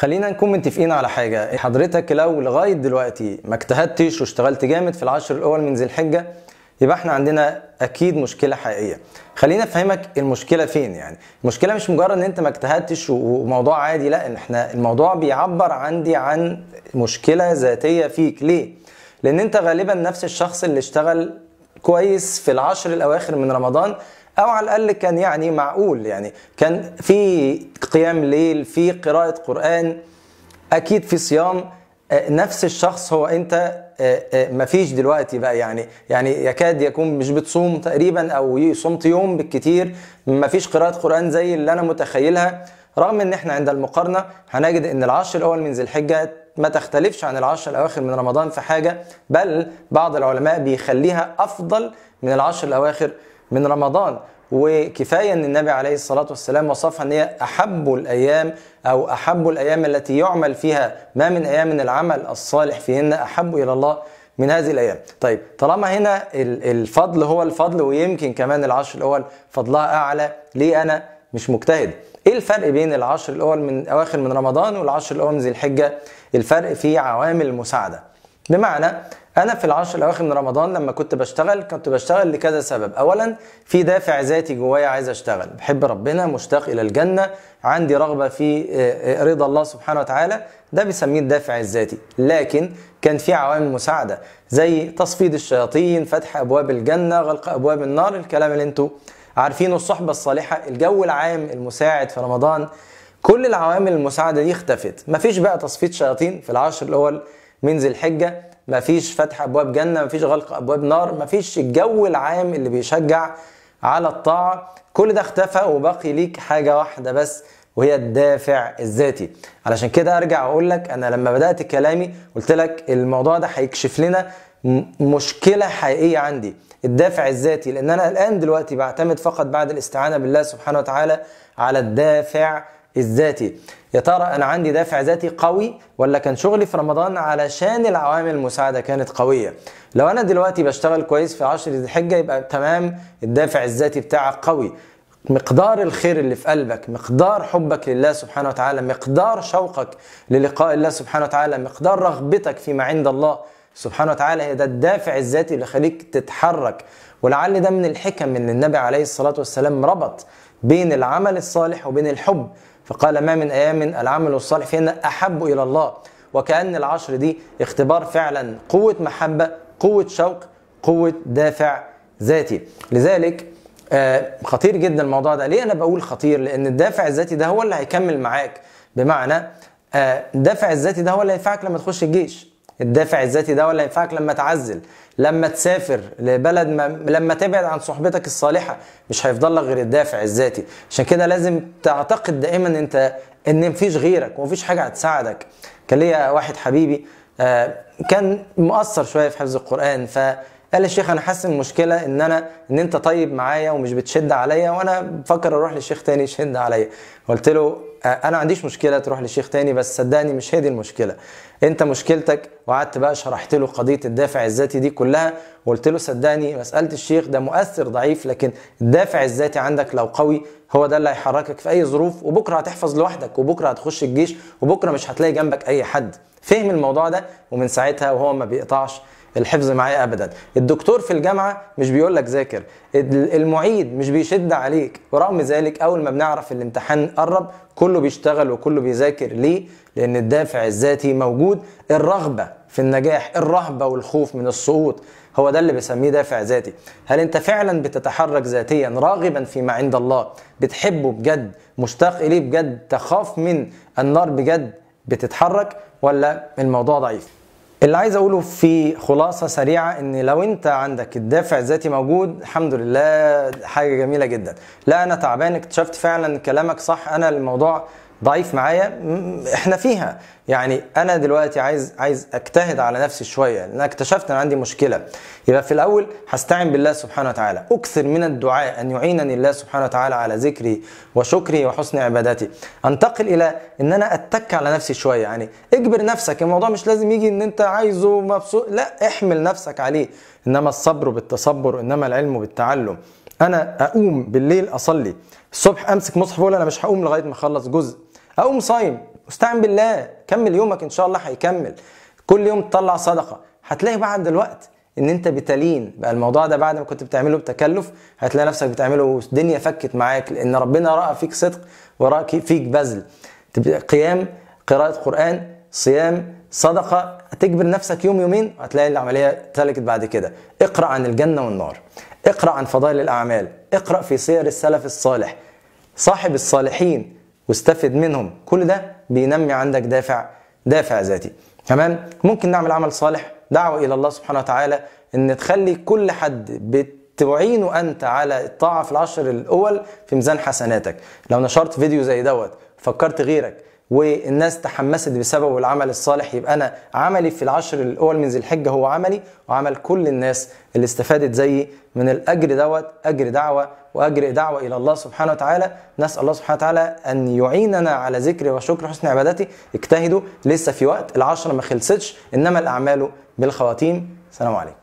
خلينا نكون متفقين على حاجه حضرتك لو لغايه دلوقتي ما اجتهدتش واشتغلت جامد في العشر الاول من ذي الحجه يبقى احنا عندنا اكيد مشكله حقيقيه خلينا افهمك المشكله فين يعني المشكله مش مجرد ان انت ما اجتهدتش وموضوع عادي لا إن احنا الموضوع بيعبر عندي عن مشكله ذاتيه فيك ليه لان انت غالبا نفس الشخص اللي اشتغل كويس في العشر الاواخر من رمضان او على الاقل كان يعني معقول يعني كان في قيام ليل في قراءه قران اكيد في صيام آه، نفس الشخص هو انت آه، آه، مفيش دلوقتي بقى يعني يعني يكاد يكون مش بتصوم تقريبا او صمت يوم بالكتير مفيش قراءه قران زي اللي انا متخيلها رغم ان احنا عند المقارنه هنجد ان العشر الاول من ذي الحجه ما تختلفش عن العشر الاواخر من رمضان في حاجه بل بعض العلماء بيخليها افضل من العشر الاواخر من رمضان وكفايه ان النبي عليه الصلاه والسلام وصفها ان هي احب الايام او احب الايام التي يعمل فيها ما من ايام من العمل الصالح فيهن احب الى الله من هذه الايام. طيب طالما هنا الفضل هو الفضل ويمكن كمان العشر الاول فضلها اعلى ليه انا مش مجتهد؟ ايه الفرق بين العشر الاول من اواخر من رمضان والعشر الاول من ذي الحجه؟ الفرق في عوامل المساعده. بمعنى انا في العشر الاواخر من رمضان لما كنت بشتغل كنت بشتغل لكذا سبب اولا في دافع ذاتي جوايا عايز اشتغل بحب ربنا مشتاق الى الجنه عندي رغبه في آه، آه، رضا الله سبحانه وتعالى ده بيسميه الدافع الذاتي لكن كان في عوامل مساعده زي تصفيد الشياطين فتح ابواب الجنه غلق ابواب النار الكلام اللي انتوا عارفينه الصحبه الصالحه الجو العام المساعد في رمضان كل العوامل المساعده دي اختفت مفيش بقى تصفيد شياطين في العشر الاول من ذي الحجه مفيش فتح ابواب جنه مفيش غلق ابواب نار مفيش الجو العام اللي بيشجع على الطاعه كل ده اختفى وبقي ليك حاجه واحده بس وهي الدافع الذاتي علشان كده ارجع اقول لك انا لما بدات كلامي قلت لك الموضوع ده هيكشف لنا مشكله حقيقيه عندي الدافع الذاتي لان انا الان دلوقتي بعتمد فقط بعد الاستعانه بالله سبحانه وتعالى على الدافع الذاتي يا ترى انا عندي دافع ذاتي قوي ولا كان شغلي في رمضان علشان العوامل المساعده كانت قويه لو انا دلوقتي بشتغل كويس في عشر ذي الحجه يبقى تمام الدافع الذاتي بتاعك قوي مقدار الخير اللي في قلبك مقدار حبك لله سبحانه وتعالى مقدار شوقك للقاء الله سبحانه وتعالى مقدار رغبتك فيما عند الله سبحانه وتعالى هي ده الدافع الذاتي اللي يخليك تتحرك ولعل ده من الحكم ان النبي عليه الصلاه والسلام ربط بين العمل الصالح وبين الحب فقال ما من أيام العمل الصالح فيهن أحب إلى الله وكأن العشر دي اختبار فعلا قوة محبة قوة شوق قوة دافع ذاتي لذلك آه، خطير جدا الموضوع ده ليه أنا بقول خطير لأن الدافع الذاتي ده هو اللي هيكمل معاك بمعنى آه، الدافع الذاتي ده هو اللي هينفعك لما تخش الجيش الدافع الذاتي ده ولا ينفعك لما تعزل لما تسافر لبلد ما لما تبعد عن صحبتك الصالحه مش هيفضل لك غير الدافع الذاتي عشان كده لازم تعتقد دائما انت ان مفيش غيرك ومفيش حاجه هتساعدك كان ليا واحد حبيبي آه، كان مقصر شويه في حفظ القران ف قال الشيخ انا حاسس المشكله ان انا ان انت طيب معايا ومش بتشد عليا وانا بفكر اروح لشيخ تاني يشد عليا قلت له آه، انا ما عنديش مشكله تروح لشيخ تاني بس صدقني مش هي دي المشكله انت مشكلتك وقعدت بقى شرحت له قضيه الدافع الذاتي دي كلها وقلت له صدقني مساله الشيخ ده مؤثر ضعيف لكن الدافع الذاتي عندك لو قوي هو ده اللي هيحركك في اي ظروف وبكره هتحفظ لوحدك وبكره هتخش الجيش وبكره مش هتلاقي جنبك اي حد فهم الموضوع ده ومن ساعتها وهو ما بيقطعش الحفظ معايا ابدا الدكتور في الجامعه مش بيقول لك ذاكر المعيد مش بيشد عليك ورغم ذلك اول ما بنعرف الامتحان قرب كله بيشتغل وكله بيذاكر ليه لان الدافع الذاتي موجود الرغبه في النجاح الرهبه والخوف من السقوط هو ده اللي بسميه دافع ذاتي هل انت فعلا بتتحرك ذاتيا راغبا فيما عند الله بتحبه بجد مشتاق اليه بجد تخاف من النار بجد بتتحرك ولا الموضوع ضعيف اللي عايز اقوله في خلاصه سريعه ان لو انت عندك الدافع الذاتي موجود الحمد لله حاجه جميله جدا لا انا تعبان اكتشفت فعلا كلامك صح انا الموضوع ضعيف معايا احنا فيها يعني انا دلوقتي عايز عايز اجتهد على نفسي شويه لان اكتشفت ان عندي مشكله يبقى في الاول هستعين بالله سبحانه وتعالى اكثر من الدعاء ان يعينني الله سبحانه وتعالى على ذكري وشكري وحسن عبادتي انتقل الى ان انا اتك على نفسي شويه يعني اجبر نفسك الموضوع مش لازم يجي ان انت عايزه مبسوط لا احمل نفسك عليه انما الصبر بالتصبر انما العلم بالتعلم انا اقوم بالليل اصلي الصبح امسك مصحف ولا انا مش هقوم لغايه ما اخلص جزء اقوم صايم استعن بالله كمل يومك ان شاء الله هيكمل كل يوم تطلع صدقه هتلاقي بعد الوقت ان انت بتلين بقى الموضوع ده بعد ما كنت بتعمله بتكلف هتلاقي نفسك بتعمله والدنيا فكت معاك لان ربنا راى فيك صدق وراى فيك بذل تبقى قيام قراءه قران صيام صدقه هتجبر نفسك يوم يومين هتلاقي العمليه تلكت بعد كده اقرا عن الجنه والنار اقرأ عن فضائل الأعمال اقرأ في سير السلف الصالح صاحب الصالحين واستفد منهم كل ده بينمي عندك دافع دافع ذاتي تمام ممكن نعمل عمل صالح دعوة إلى الله سبحانه وتعالى إن تخلي كل حد بتعينه أنت على الطاعة في العشر الأول في ميزان حسناتك لو نشرت فيديو زي دوت فكرت غيرك والناس تحمست بسببه العمل الصالح يبقى انا عملي في العشر الاول من ذي الحجه هو عملي وعمل كل الناس اللي استفادت زيي من الاجر دوت اجر دعوه واجر دعوه الى الله سبحانه وتعالى نسال الله سبحانه وتعالى ان يعيننا على ذكر وشكر حسن عبادته اجتهدوا لسه في وقت العشره ما خلصتش انما الاعمال بالخواتيم سلام عليكم